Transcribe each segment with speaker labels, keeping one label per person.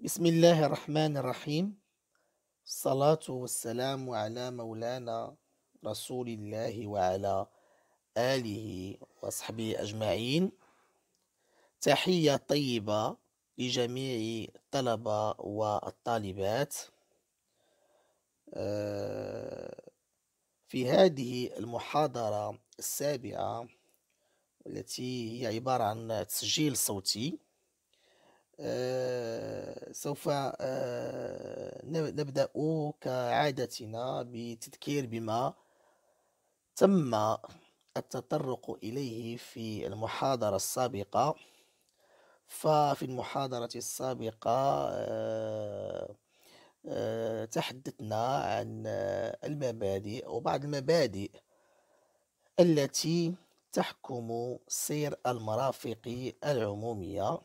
Speaker 1: بسم الله الرحمن الرحيم الصلاة والسلام على مولانا رسول الله وعلى آله وصحبه أجمعين تحية طيبة لجميع الطلبة والطالبات آه، في هذه المحاضرة السابعة التي هي عبارة عن تسجيل صوتي آه، سوف آه، نبدأ كعادتنا بتذكير بما تم التطرق إليه في المحاضرة السابقة ففي المحاضرة السابقة آه، تحدثنا عن المبادئ وبعض المبادئ التي تحكم سير المرافق العموميه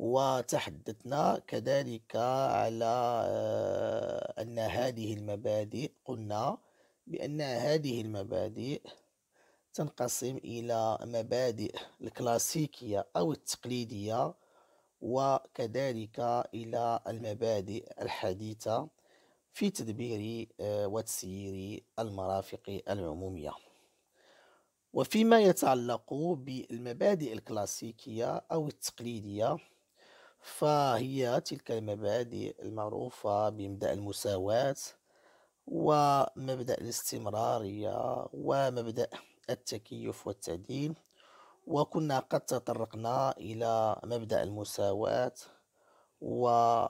Speaker 1: وتحدثنا كذلك على آه، أن هذه المبادئ قلنا بأن هذه المبادئ تنقسم إلى مبادئ الكلاسيكية أو التقليدية وكذلك إلى المبادئ الحديثة في تدبير آه، وتسيير المرافق العمومية وفيما يتعلق بالمبادئ الكلاسيكية أو التقليدية فهي تلك المبادئ المعروفة بمبدأ المساواة ومبدأ الاستمرارية ومبدأ التكيف والتعديل وكنا قد تطرقنا إلى مبدأ المساواة وتطرقنا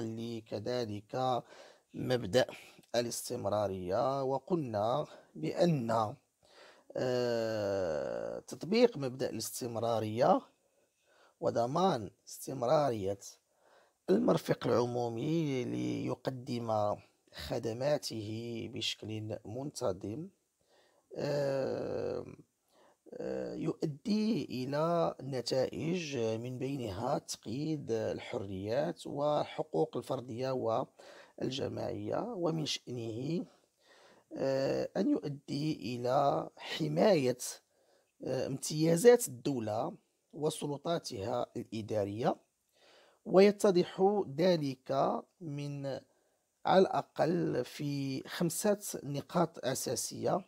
Speaker 1: لكذلك مبدأ الاستمرارية وقلنا بأن آه، تطبيق مبدأ الاستمرارية وضمان استمرارية المرفق العمومي ليقدم خدماته بشكل منتظم آه، آه، يؤدي إلى نتائج من بينها تقييد الحريات وحقوق الفردية والجماعية ومن شأنه آه، أن يؤدي إلى حماية امتيازات الدولة وسلطاتها الإدارية ويتضح ذلك من على الأقل في خمسة نقاط أساسية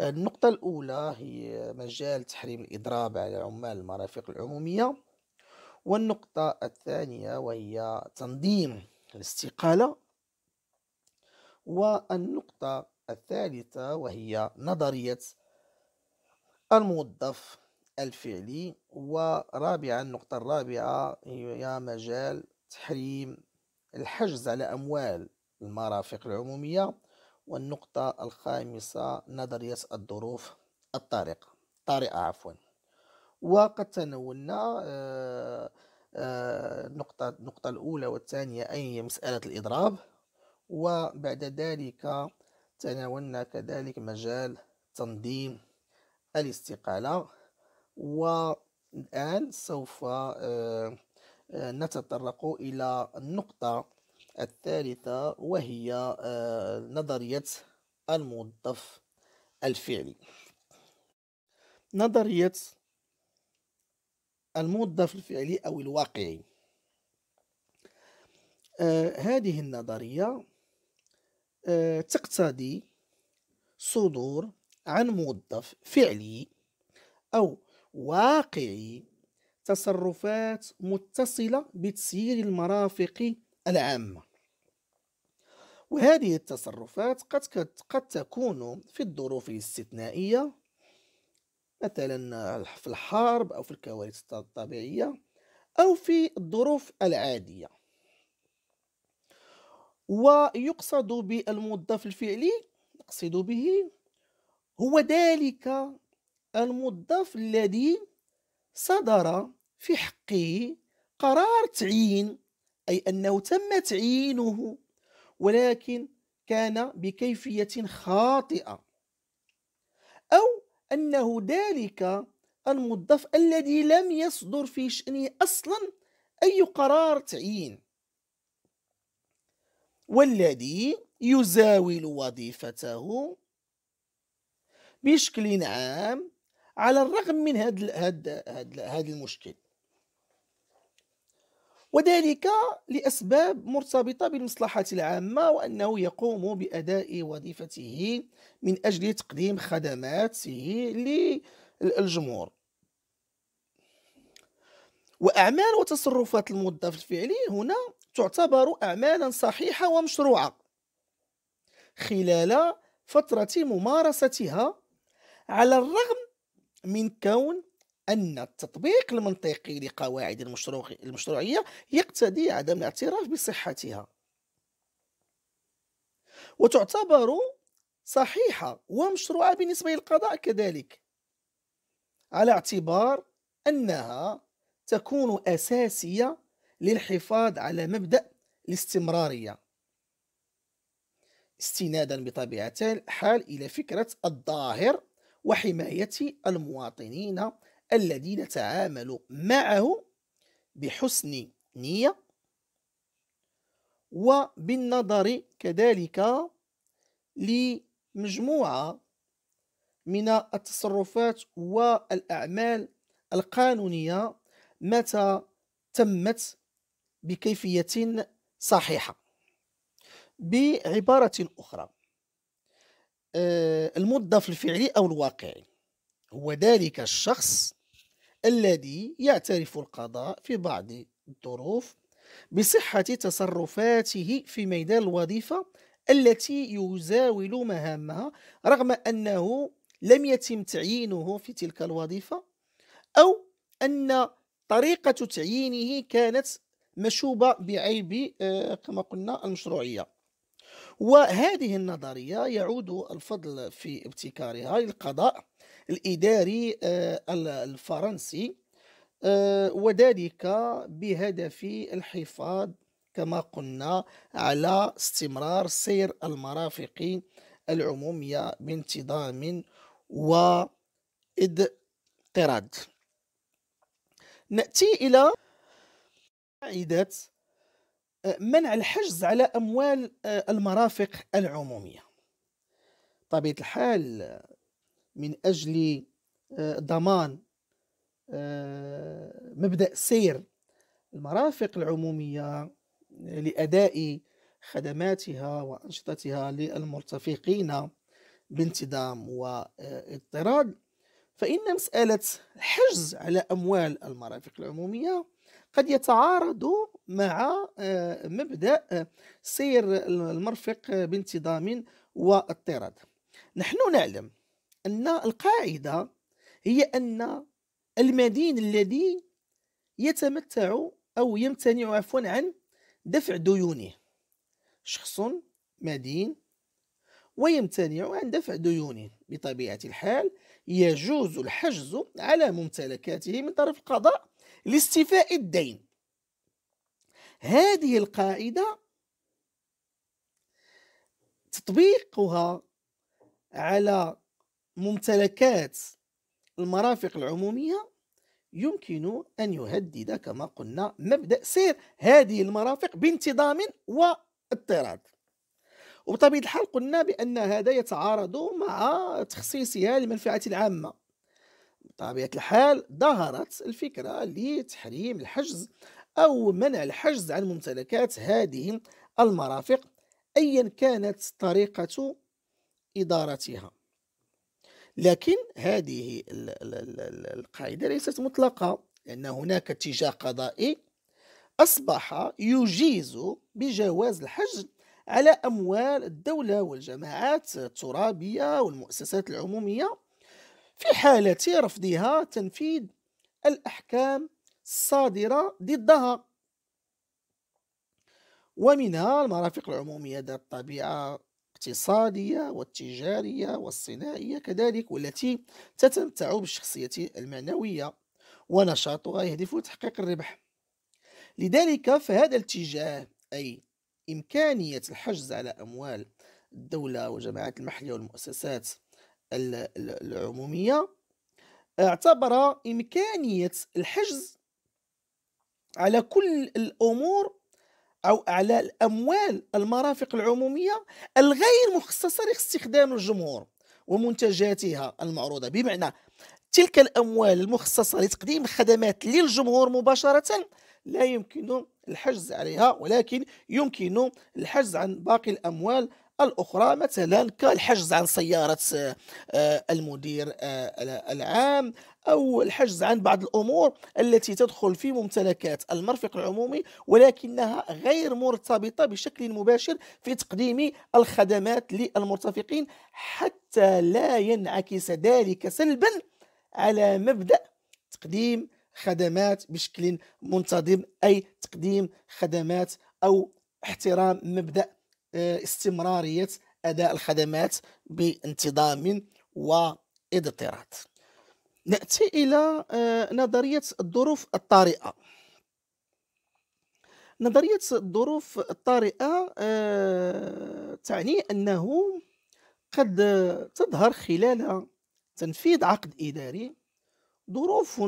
Speaker 1: النقطة الأولى هي مجال تحريم الإضراب على عمال المرافق العمومية والنقطة الثانية وهي تنظيم الاستقالة والنقطة الثالثة وهي نظرية الموظف الفعلي ورابعا النقطة الرابعة هي مجال تحريم الحجز على أموال المرافق العمومية والنقطة الخامسة نظرية الظروف الطارئة طارئة عفوا وقد تناولنا النقطة آه، آه، النقطة الأولى والثانية أي مسألة الإضراب وبعد ذلك تناولنا كذلك مجال تنظيم الاستقالة والآن سوف آه، آه، نتطرق إلى النقطة الثالثة وهي آه، نظرية الموظف الفعلي نظرية الموظف الفعلي أو الواقعي هذه النظرية تقتضي صدور عن موظف فعلي أو واقعي تصرفات متصلة بتسيير المرافق العامة وهذه التصرفات قد, قد تكون في الظروف الاستثنائية مثلا في الحرب أو في الكوارث الطبيعية أو في الظروف العادية ويقصد بالموظف الفعلي نقصد به هو ذلك الموظف الذي صدر في حقه قرار تعيين أي أنه تم تعيينه ولكن كان بكيفية خاطئة أو أنه ذلك الموظف الذي لم يصدر في شأنه أصلا أي قرار تعيين والذي يزاول وظيفته بشكل عام على الرغم من هذا المشكل وذلك لأسباب مرتبطة بالمصلحة العامة وأنه يقوم بأداء وظيفته من أجل تقديم خدماته للجمهور وأعمال وتصرفات الموظف الفعلي هنا تعتبر أعمالا صحيحة ومشروعة خلال فترة ممارستها على الرغم من كون أن التطبيق المنطقي لقواعد المشروع المشروعية يقتضي عدم الاعتراف بصحتها وتعتبر صحيحة ومشروعة بالنسبة للقضاء كذلك على اعتبار أنها تكون أساسية للحفاظ على مبدأ الاستمرارية استنادا بطبيعة الحال إلى فكرة الظاهر وحماية المواطنين الذين تعاملوا معه بحسن نية وبالنظر كذلك لمجموعة من التصرفات والأعمال القانونية متى تمت بكيفية صحيحة بعبارة أخرى آه، الموظف الفعلي أو الواقعي هو ذلك الشخص الذي يعترف القضاء في بعض الظروف بصحة تصرفاته في ميدان الوظيفة التي يزاول مهامها رغم أنه لم يتم تعيينه في تلك الوظيفة أو أن طريقة تعيينه كانت مشوبة بعيب آه، كما قلنا المشروعية وهذه النظرية يعود الفضل في ابتكارها للقضاء الإداري آه، الفرنسي آه، وذلك بهدف الحفاظ كما قلنا على استمرار سير المرافق العمومية بانتظام واضطراد نأتي إلى قاعدة منع الحجز على أموال آه، المرافق العمومية طبيعة الحال آه، من أجل آه، ضمان مبدأ سير المرافق العمومية لأداء خدماتها وأنشطتها للمرتفقين بانتظام واضطراد فإن مسألة الحجز على أموال المرافق العمومية قد يتعارض مع آه، مبدا آه، سير المرفق بانتظام واضطراد نحن نعلم ان القاعده هي ان المدين الذي يتمتع او يمتنع عفوا عن دفع ديونه شخص مدين ويمتنع عن دفع ديونه بطبيعه الحال يجوز الحجز على ممتلكاته من طرف القضاء لاستيفاء الدين هذه القاعدة تطبيقها على ممتلكات المرافق العمومية يمكن أن يهدد كما قلنا مبدأ سير هذه المرافق بانتظام واضطراد وبطبيعة الحال قلنا بأن هذا يتعارض مع تخصيصها للمنفعة العامة بطبيعة الحال ظهرت الفكرة لتحريم الحجز أو منع الحجز عن ممتلكات هذه المرافق أيا كانت طريقة إدارتها لكن هذه القاعدة ليست مطلقة لأن هناك اتجاه قضائي أصبح يجيز بجواز الحجز على أموال الدولة والجماعات الترابية والمؤسسات العمومية في حالة رفضها تنفيذ الأحكام الصادرة ضدها ومنها المرافق العمومية ذات الطبيعة الاقتصادية والتجارية والصناعية كذلك والتي تتمتع بالشخصية المعنوية ونشاطها يهدف لتحقيق الربح لذلك فهذا الاتجاه أي إمكانية الحجز على أموال الدولة والجماعات المحلية والمؤسسات العمومية اعتبر إمكانية الحجز على كل الأمور أو على الأموال المرافق العمومية الغير مخصصة لاستخدام الجمهور ومنتجاتها المعروضة بمعنى تلك الأموال المخصصة لتقديم خدمات للجمهور مباشرة لا يمكن الحجز عليها ولكن يمكن الحجز عن باقي الأموال الأخرى مثلا كالحجز عن سيارة آه، المدير آه، العام أو الحجز عن بعض الأمور التي تدخل في ممتلكات المرفق العمومي ولكنها غير مرتبطة بشكل مباشر في تقديم الخدمات للمرتفقين حتى لا ينعكس ذلك سلبا على مبدأ تقديم خدمات بشكل منتظم أي تقديم خدمات أو احترام مبدأ آه، استمرارية أداء الخدمات بانتظام واضطراد ناتي الى آه، نظريه الظروف الطارئه نظريه الظروف الطارئه آه، تعني انه قد تظهر خلال تنفيذ عقد اداري ظروف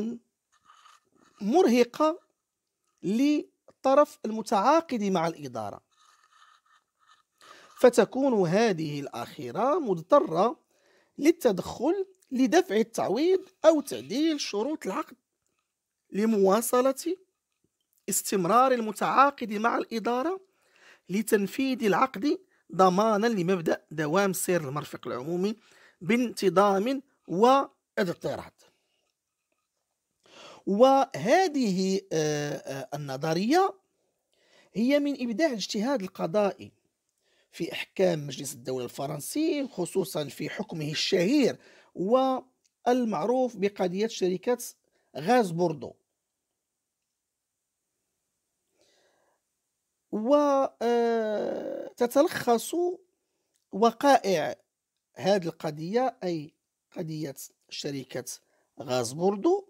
Speaker 1: مرهقه للطرف المتعاقد مع الاداره فتكون هذه الاخيره مضطره للتدخل لدفع التعويض أو تعديل شروط العقد لمواصلة استمرار المتعاقد مع الإدارة لتنفيذ العقد ضمانا لمبدأ دوام سير المرفق العمومي بانتظام واضطراد وهذه آه، آه، النظرية هي من إبداع الاجتهاد القضائي في أحكام مجلس الدولة الفرنسي خصوصا في حكمه الشهير والمعروف بقضية شركة غاز بوردو وتتلخص آه، وقائع هذه القضية أي قضية شركة غاز بوردو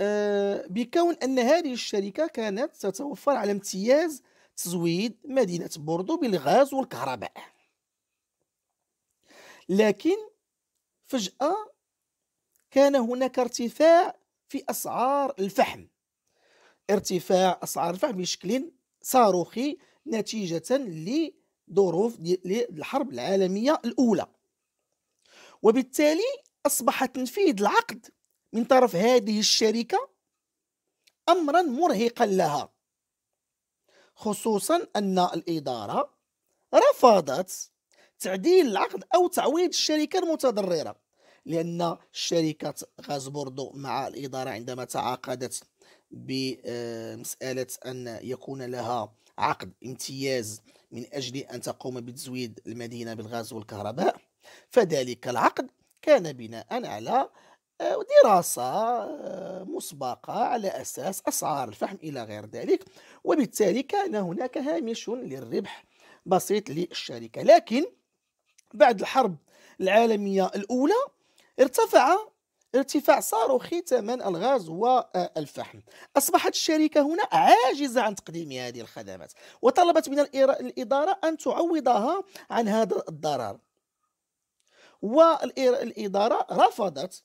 Speaker 1: آه، بكون أن هذه الشركة كانت تتوفر على امتياز تزويد مدينة بوردو بالغاز والكهرباء لكن فجأة كان هناك ارتفاع في أسعار الفحم ارتفاع أسعار الفحم بشكل صاروخي نتيجة لظروف الحرب العالمية الأولى وبالتالي أصبح تنفيذ العقد من طرف هذه الشركة أمرا مرهقا لها خصوصا أن الإدارة رفضت تعديل العقد أو تعويض الشركة المتضررة لأن شركة غاز بوردو مع الإدارة عندما تعاقدت بمسألة آه، أن يكون لها عقد امتياز من أجل أن تقوم بتزويد المدينة بالغاز والكهرباء فذلك العقد كان بناء على آه، دراسة آه، مسبقة على أساس أسعار الفحم إلى غير ذلك وبالتالي كان هناك هامش للربح بسيط للشركة لكن بعد الحرب العالمية الأولى ارتفع ارتفاع صاروخي ثمن الغاز والفحم آه، أصبحت الشركة هنا عاجزة عن تقديم هذه الخدمات وطلبت من الإدارة أن تعوضها عن هذا الضرر والإدارة رفضت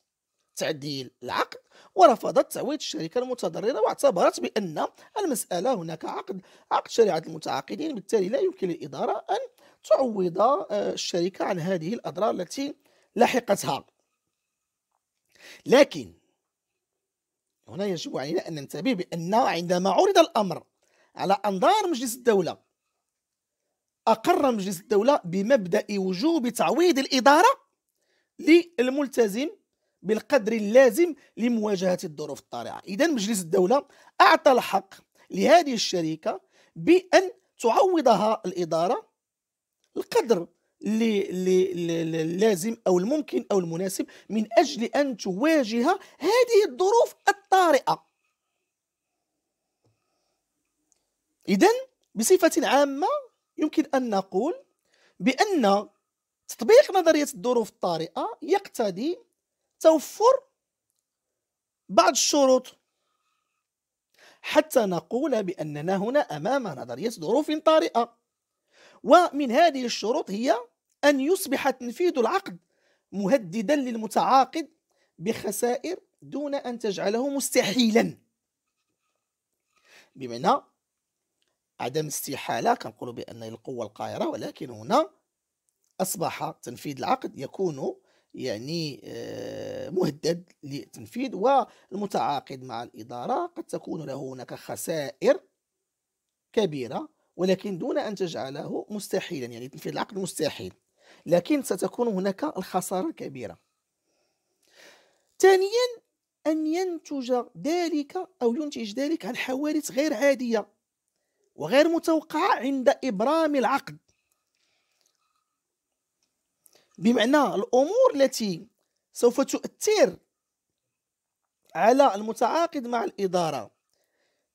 Speaker 1: تعديل العقد ورفضت تعويض الشركة المتضررة واعتبرت بأن المسألة هناك عقد عقد شريعة المتعاقدين بالتالي لا يمكن للإدارة أن تعوض آه، الشركة عن هذه الأضرار التي لحقتها لكن هنا يجب علينا أن ننتبه بأن عندما عرض الأمر على أنظار مجلس الدولة أقر مجلس الدولة بمبدأ وجوب تعويض الإدارة للملتزم بالقدر اللازم لمواجهة الظروف الطارئة إذا مجلس الدولة أعطى الحق لهذه الشركة بأن تعوضها الإدارة القدر اللي اللي اللازم او الممكن او المناسب من اجل ان تواجه هذه الظروف الطارئه اذا بصفه عامه يمكن ان نقول بان تطبيق نظريه الظروف الطارئه يقتضي توفر بعض الشروط حتى نقول باننا هنا امام نظريه ظروف طارئه ومن هذه الشروط هي أن يصبح تنفيذ العقد مهددا للمتعاقد بخسائر دون أن تجعله مستحيلا بمعنى عدم استحالة كنقولوا بأن القوة القاهرة ولكن هنا أصبح تنفيذ العقد يكون يعني آه، مهدد للتنفيذ والمتعاقد مع الإدارة قد تكون له هناك خسائر كبيرة ولكن دون أن تجعله مستحيلا يعني تنفيذ العقد مستحيل لكن ستكون هناك الخسارة الكبيرة ثانيا أن ينتج ذلك أو ينتج ذلك عن حوادث غير عادية وغير متوقعة عند إبرام العقد بمعنى الأمور التي سوف تؤثر على المتعاقد مع الإدارة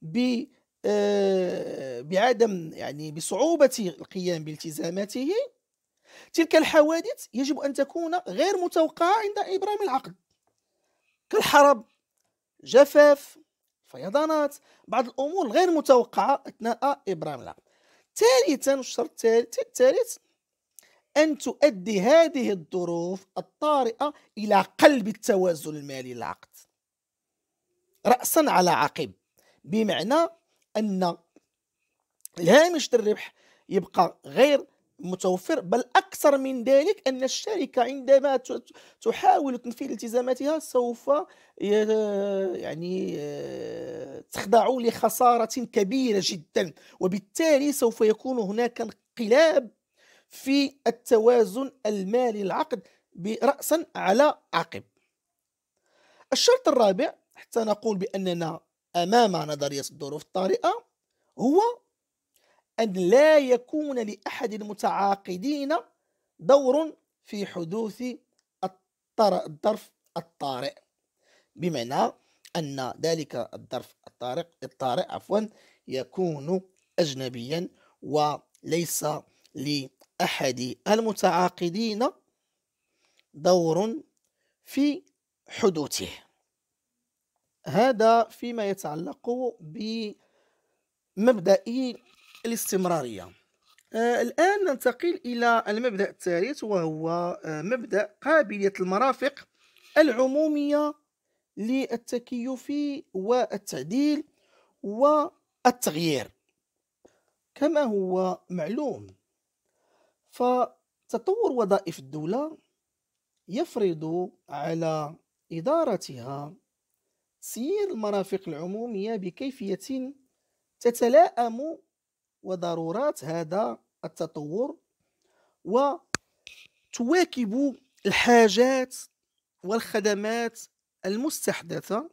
Speaker 1: ب آه، بعدم يعني بصعوبة القيام بالتزاماته تلك الحوادث يجب أن تكون غير متوقعة عند إبرام العقد كالحرب جفاف فيضانات بعض الأمور غير متوقعة أثناء إبرام العقد ثالثا الشرط الثالث أن تؤدي هذه الظروف الطارئة إلى قلب التوازن المالي للعقد رأسا على عقب بمعنى ان الهامش الربح يبقى غير متوفر بل اكثر من ذلك ان الشركه عندما تحاول تنفيذ التزاماتها سوف يعني تخضع لخساره كبيره جدا وبالتالي سوف يكون هناك انقلاب في التوازن المالي العقد براسا على عقب الشرط الرابع حتى نقول باننا أمام نظرية الظروف الطارئة هو أن لا يكون لأحد المتعاقدين دور في حدوث الظرف الطارئ بمعنى أن ذلك الظرف الطارئ الطارئ عفوا يكون أجنبيا وليس لأحد المتعاقدين دور في حدوثه هذا فيما يتعلق بمبدأ الاستمرارية آه، الآن ننتقل إلى المبدأ الثالث وهو آه، مبدأ قابلية المرافق العمومية للتكيف والتعديل والتغيير كما هو معلوم فتطور وظائف الدولة يفرض على إدارتها سير المرافق العمومية بكيفية تتلائم وضرورات هذا التطور وتواكب الحاجات والخدمات المستحدثة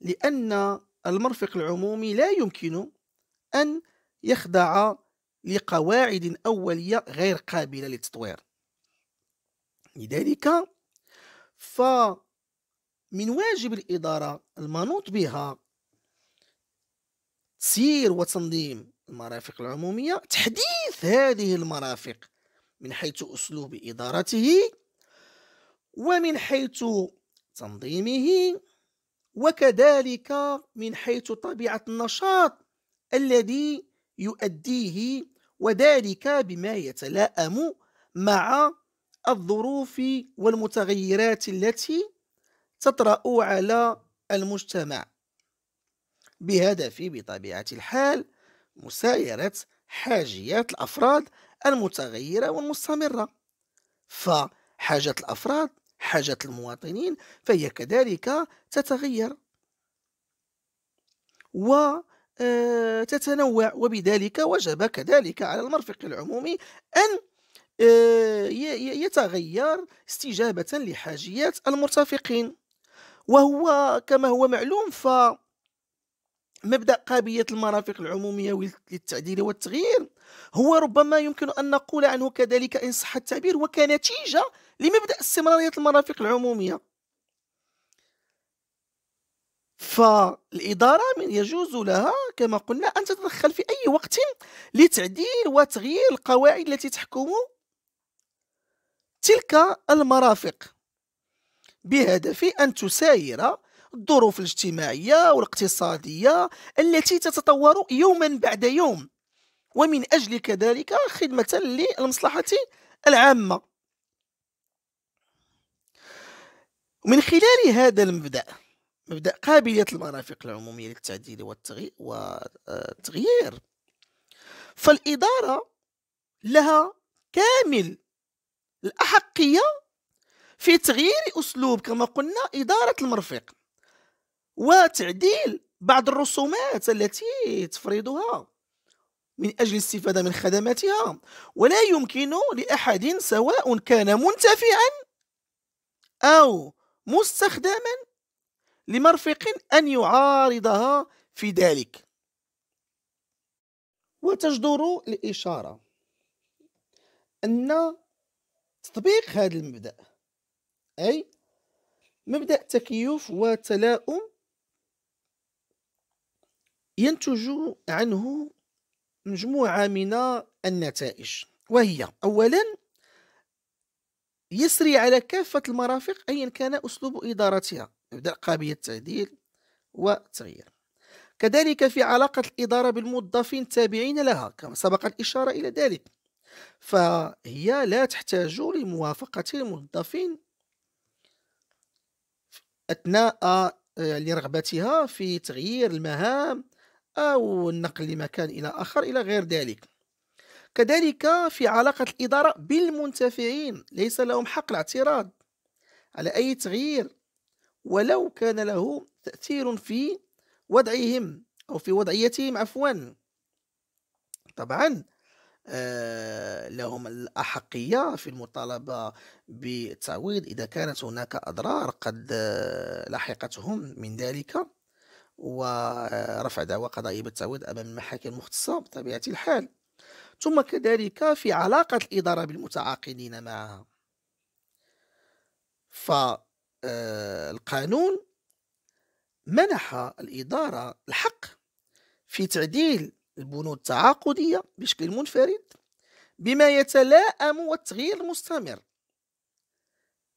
Speaker 1: لأن المرفق العمومي لا يمكن أن يخضع لقواعد أولية غير قابلة للتطوير لذلك ف من واجب الإدارة المنوط بها تسيير وتنظيم المرافق العمومية تحديث هذه المرافق من حيث أسلوب إدارته ومن حيث تنظيمه وكذلك من حيث طبيعة النشاط الذي يؤديه وذلك بما يتلائم مع الظروف والمتغيرات التي تطرأ على المجتمع بهدف بطبيعة الحال مسايرة حاجيات الأفراد المتغيرة والمستمرة فحاجة الأفراد حاجة المواطنين فهي كذلك تتغير وتتنوع آه، وبذلك وجب كذلك على المرفق العمومي أن آه، يتغير استجابة لحاجيات المرتفقين وهو كما هو معلوم ف مبدا قابليه المرافق العموميه للتعديل والتغيير هو ربما يمكن ان نقول عنه كذلك ان صح التعبير وكنتيجه لمبدا استمراريه المرافق العموميه فالاداره من يجوز لها كما قلنا ان تتدخل في اي وقت لتعديل وتغيير القواعد التي تحكم تلك المرافق بهدف أن تساير الظروف الاجتماعية والاقتصادية التي تتطور يوما بعد يوم ومن أجل كذلك خدمة للمصلحة العامة ومن خلال هذا المبدأ مبدأ قابلية المرافق العمومية للتعديل والتغيير فالإدارة لها كامل الأحقية في تغيير أسلوب كما قلنا إدارة المرفق وتعديل بعض الرسومات التي تفرضها من أجل الاستفادة من خدماتها ولا يمكن لأحد سواء كان منتفعا أو مستخدما لمرفق أن يعارضها في ذلك وتجدر الإشارة أن تطبيق هذا المبدأ أي مبدأ التكيف وتلاؤم ينتج عنه مجموعة من النتائج وهي أولا يسري على كافة المرافق أيا كان أسلوب إدارتها مبدأ قابلية التعديل والتغيير كذلك في علاقة الإدارة بالموظفين التابعين لها كما سبق الإشارة إلى ذلك فهي لا تحتاج لموافقة الموظفين أثناء آه، لرغبتها في تغيير المهام أو النقل لمكان إلى آخر إلى غير ذلك كذلك في علاقة الإدارة بالمنتفعين ليس لهم حق الاعتراض على أي تغيير ولو كان له تأثير في وضعهم أو في وضعيتهم عفوا طبعا آه، لهم الأحقية في المطالبة بالتعويض إذا كانت هناك أضرار قد آه، لحقتهم من ذلك ورفع دعوى قضائية بالتعويض أمام المحاكم المختصة بطبيعة الحال ثم كذلك في علاقة الإدارة بالمتعاقدين معها فالقانون آه، منح الإدارة الحق في تعديل البنود التعاقدية بشكل منفرد بما يتلائم والتغيير المستمر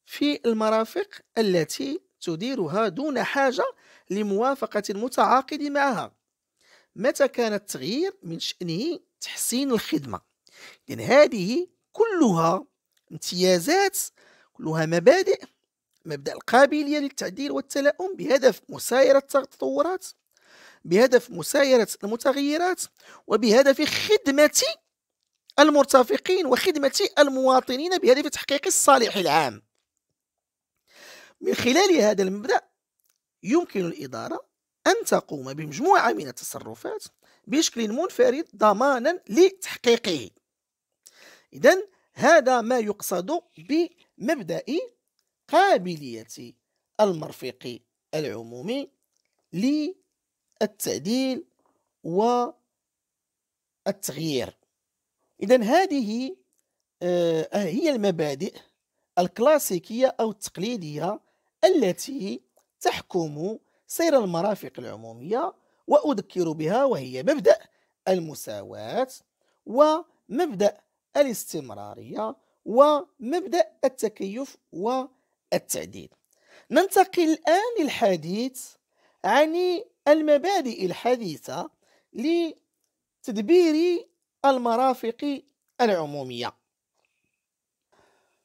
Speaker 1: في المرافق التي تديرها دون حاجة لموافقة المتعاقد معها متى كان التغيير من شأنه تحسين الخدمة لأن هذه كلها امتيازات كلها مبادئ مبدأ القابلية للتعديل والتلائم بهدف مسايرة التطورات بهدف مسايرة المتغيرات وبهدف خدمة المرتفقين وخدمة المواطنين بهدف تحقيق الصالح العام من خلال هذا المبدأ يمكن الإدارة أن تقوم بمجموعة من التصرفات بشكل منفرد ضمانا لتحقيقه إذا هذا ما يقصد بمبدأ قابلية المرفق العمومي لي التعديل والتغيير إذا هذه آه، آه، هي المبادئ الكلاسيكية أو التقليدية التي تحكم سير المرافق العمومية وأذكر بها وهي مبدأ المساواة ومبدأ الاستمرارية ومبدأ التكيف والتعديل ننتقل الآن للحديث عن المبادئ الحديثة لتدبير المرافق العمومية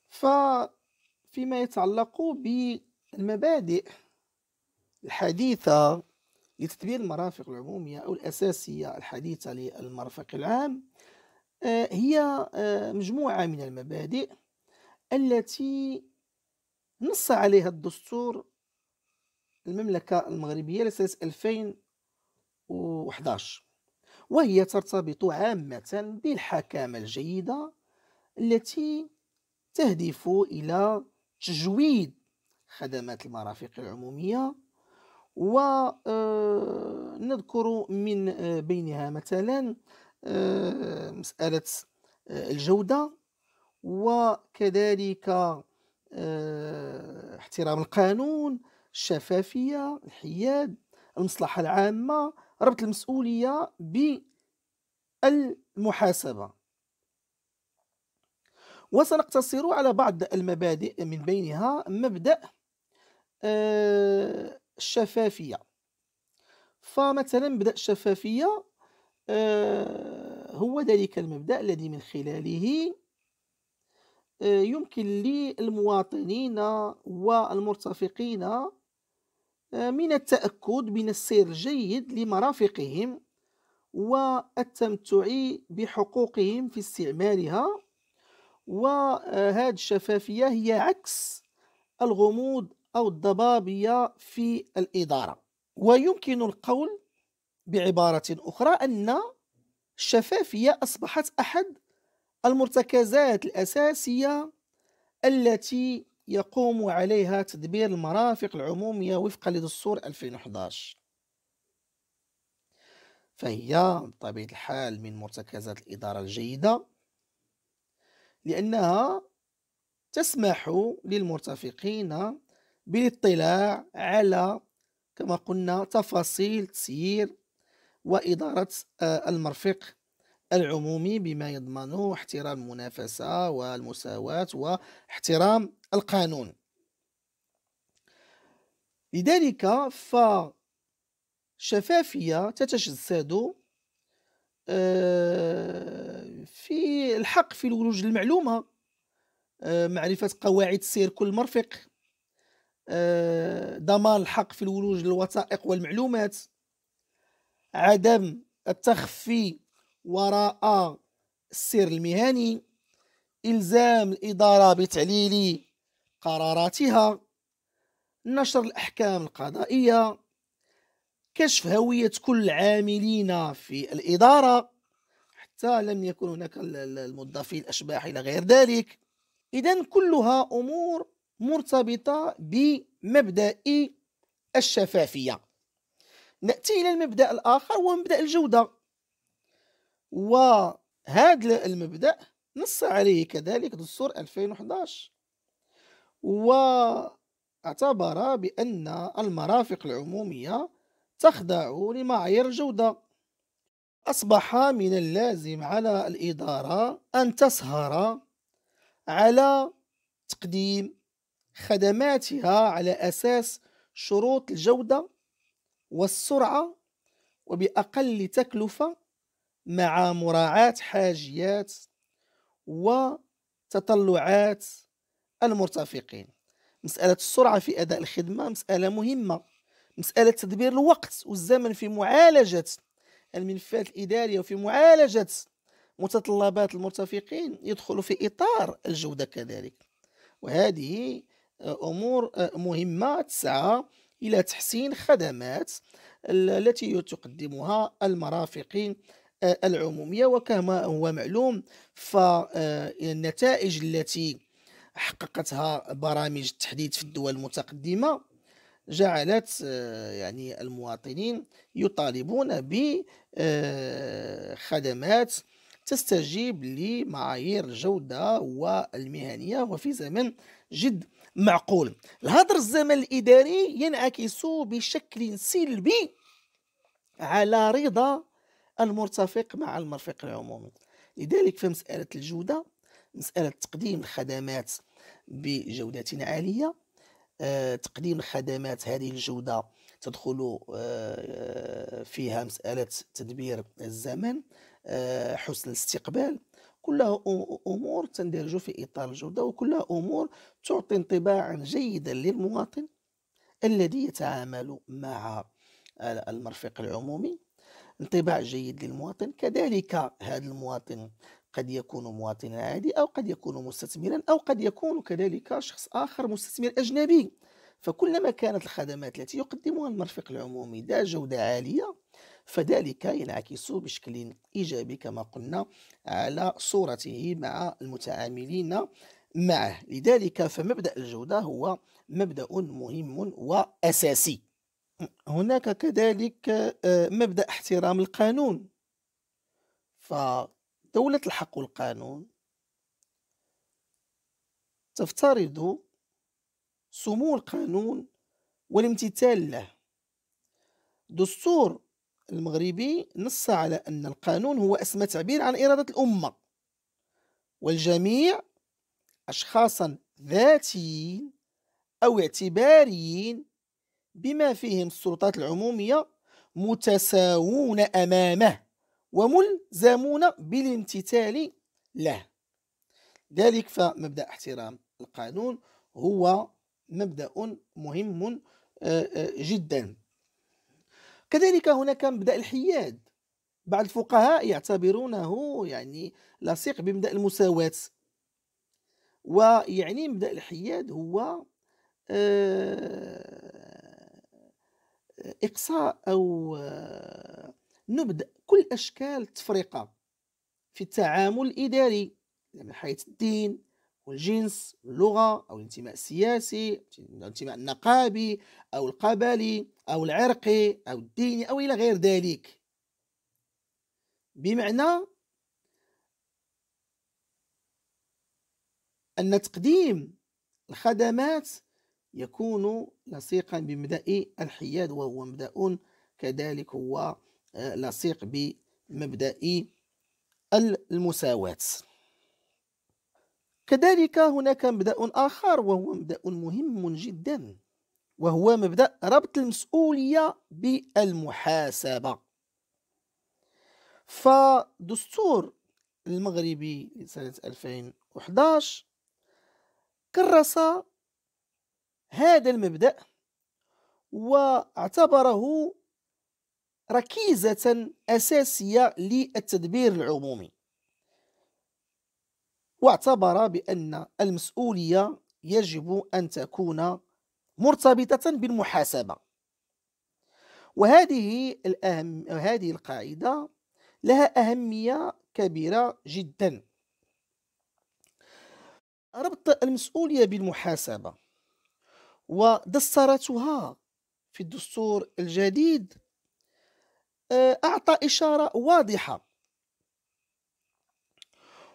Speaker 1: ففيما يتعلق بالمبادئ الحديثة لتدبير المرافق العمومية أو الأساسية الحديثة للمرفق العام آه، هي آه، مجموعة من المبادئ التي نص عليها الدستور المملكة المغربية لسنة 2011 وهي ترتبط عامة بالحكامة الجيدة التي تهدف إلى تجويد خدمات المرافق العمومية ونذكر آه، من آه، بينها مثلا آه، مسألة الجودة وكذلك احترام القانون الشفافيه الحياد المصلحه العامه ربط المسؤوليه بالمحاسبه وسنقتصر على بعض المبادئ من بينها مبدا آه، الشفافيه فمثلا مبدا الشفافيه آه، هو ذلك المبدا الذي من خلاله آه، يمكن للمواطنين والمرتفقين من التأكد من السير الجيد لمرافقهم والتمتع بحقوقهم في استعمالها وهذه الشفافية هي عكس الغموض أو الضبابية في الإدارة ويمكن القول بعبارة أخرى أن الشفافية أصبحت أحد المرتكزات الأساسية التي يقوم عليها تدبير المرافق العمومية وفقا لدستور 2011
Speaker 2: فهي
Speaker 1: بطبيعة الحال من مرتكزات الإدارة الجيدة لأنها تسمح للمرتفقين بالاطلاع على كما قلنا تفاصيل تسيير وإدارة آه، المرفق العمومي بما يضمن احترام المنافسة والمساواة واحترام القانون لذلك فالشفافية تتجسد آه، في الحق في الولوج المعلومة آه، معرفة قواعد سير كل مرفق آه، ضمان الحق في الولوج للوثائق والمعلومات عدم التخفي وراء السر المهني إلزام الإدارة بتعليل قراراتها نشر الأحكام القضائية كشف هوية كل عاملين في الإدارة حتى لم يكن هناك الموظفين الأشباح إلى غير ذلك إذا كلها أمور مرتبطة بمبدأ الشفافية نأتي إلى المبدأ الآخر هو مبدأ الجودة وهذا المبدأ نص عليه كذلك دستور 2011 واعتبر بأن المرافق العمومية تخضع لمعايير الجودة أصبح من اللازم على الإدارة أن تسهر على تقديم خدماتها على أساس شروط الجودة والسرعة وبأقل تكلفة مع مراعاة حاجيات وتطلعات المرتفقين مسألة السرعة في أداء الخدمة مسألة مهمة مسألة تدبير الوقت والزمن في معالجة الملفات الإدارية وفي معالجة متطلبات المرتفقين يدخل في إطار الجودة كذلك وهذه آه، أمور آه، مهمة تسعى إلى تحسين خدمات التي تقدمها المرافقين العمومية وكما هو معلوم فالنتائج آه، التي حققتها برامج التحديث في الدول المتقدمة جعلت آه، يعني المواطنين يطالبون بخدمات آه، تستجيب لمعايير الجودة والمهنية وفي زمن جد معقول الهدر الزمن الإداري ينعكس بشكل سلبي على رضا المرتفق مع المرفق العمومي لذلك فمسألة الجودة مسألة تقديم الخدمات بجودة عالية أه تقديم الخدمات هذه الجودة تدخل أه فيها مسألة تدبير الزمن أه حسن الاستقبال كلها أمور تندرج في إطار الجودة وكلها أمور تعطي انطباعا جيدا للمواطن الذي يتعامل مع المرفق العمومي انطباع جيد للمواطن كذلك هذا المواطن قد يكون مواطنا عادي أو قد يكون مستثمرا أو قد يكون كذلك شخص آخر مستثمر أجنبي فكلما كانت الخدمات التي يقدمها المرفق العمومي ذا جودة عالية فذلك ينعكس بشكل إيجابي كما قلنا على صورته مع المتعاملين معه لذلك فمبدأ الجودة هو مبدأ مهم وأساسي هناك كذلك آه، مبدأ احترام القانون فدولة الحق والقانون تفترض سمو القانون والامتثال له دستور المغربي نص على أن القانون هو أسمى تعبير عن إرادة الأمة والجميع أشخاصا ذاتيين أو اعتباريين بما فيهم السلطات العمومية متساوون أمامه وملزمون بالامتثال له ذلك فمبدأ احترام القانون هو مبدأ مهم آه، آه، جدا كذلك هناك مبدأ الحياد بعض الفقهاء يعتبرونه يعني لصيق بمبدأ المساواة ويعني مبدأ الحياد هو آه، إقصاء أو آه، نبدأ كل أشكال التفرقة في التعامل الإداري من حيث الدين والجنس واللغة أو الانتماء السياسي أو الانتماء النقابي أو القبلي أو العرقي أو الديني أو إلى غير ذلك بمعنى أن تقديم الخدمات يكون لصيقا بمبدأ الحياد وهو مبدأ كذلك هو آه، لصيق بمبدأ المساواة كذلك هناك مبدأ آخر وهو مبدأ مهم جدا وهو مبدأ ربط المسؤولية بالمحاسبة فدستور المغربي سنة 2011 كرس هذا المبدأ واعتبره ركيزة أساسية للتدبير العمومي واعتبر بأن المسؤولية يجب أن تكون مرتبطة بالمحاسبة وهذه الأهم هذه القاعدة لها أهمية كبيرة جدا ربط المسؤولية بالمحاسبة ودسرتها في الدستور الجديد آه، أعطى إشارة واضحة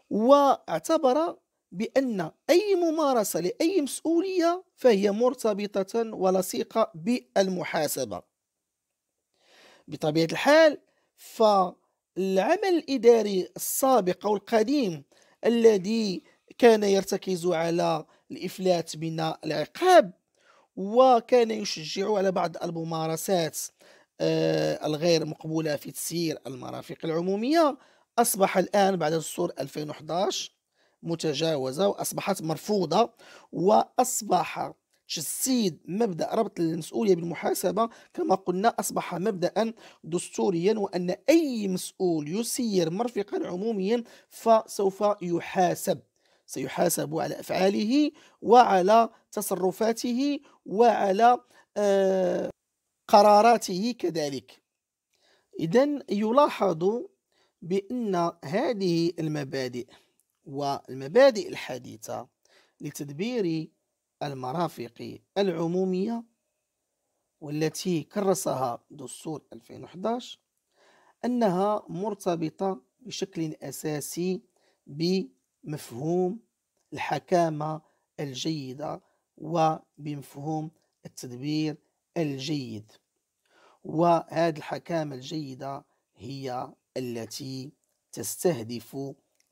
Speaker 1: واعتبر بأن أي ممارسة لأي مسؤولية فهي مرتبطة ولصيقة بالمحاسبة بطبيعة الحال فالعمل الإداري السابق أو القديم الذي كان يرتكز على الإفلات من العقاب وكان يشجع على بعض الممارسات آه، الغير مقبولة في تسيير المرافق العمومية أصبح الآن بعد دستور 2011 متجاوزة وأصبحت مرفوضة وأصبح تجسيد مبدا ربط المسؤوليه بالمحاسبه كما قلنا اصبح مبدا دستوريا وان اي مسؤول يسير مرفقا عموميا فسوف يحاسب سيحاسب على أفعاله وعلى تصرفاته وعلى آه، قراراته كذلك إذا يلاحظ بأن هذه المبادئ والمبادئ الحديثة لتدبير المرافق العمومية والتي كرسها دستور 2011 أنها مرتبطة بشكل أساسي ب مفهوم الحكامة الجيدة وبمفهوم التدبير الجيد وهذه الحكامة الجيدة هي التي تستهدف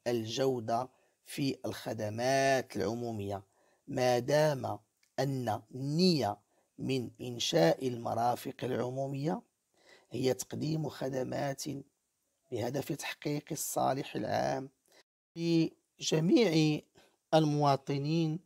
Speaker 1: الجودة في الخدمات العمومية ما دام أن النية من إنشاء المرافق العمومية هي تقديم خدمات بهدف تحقيق الصالح العام في جميع المواطنين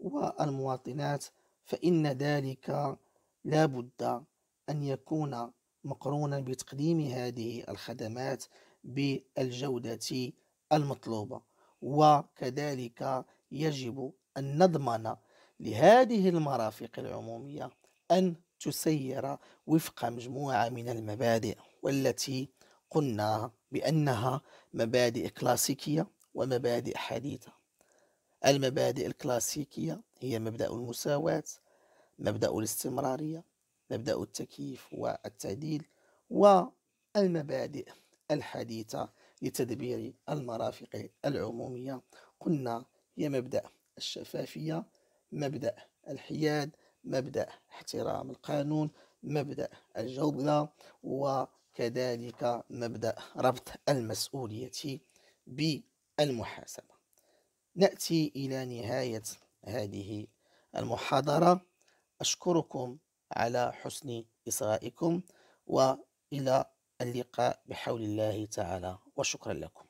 Speaker 1: والمواطنات فإن ذلك لا بد أن يكون مقرونا بتقديم هذه الخدمات بالجودة المطلوبة وكذلك يجب أن نضمن لهذه المرافق العمومية أن تسير وفق مجموعة من المبادئ والتي قلنا بأنها مبادئ كلاسيكية ومبادئ حديثة المبادئ الكلاسيكية هي مبدأ المساواة مبدأ الاستمرارية مبدأ التكييف والتعديل والمبادئ الحديثة لتدبير المرافق العمومية قلنا هي مبدأ الشفافية مبدأ الحياد مبدأ احترام القانون مبدأ الجودة وكذلك مبدأ ربط المسؤولية ب المحاسبة نأتي إلى نهاية هذه المحاضرة أشكركم على حسن إصغائكم وإلى اللقاء بحول الله تعالى وشكرا لكم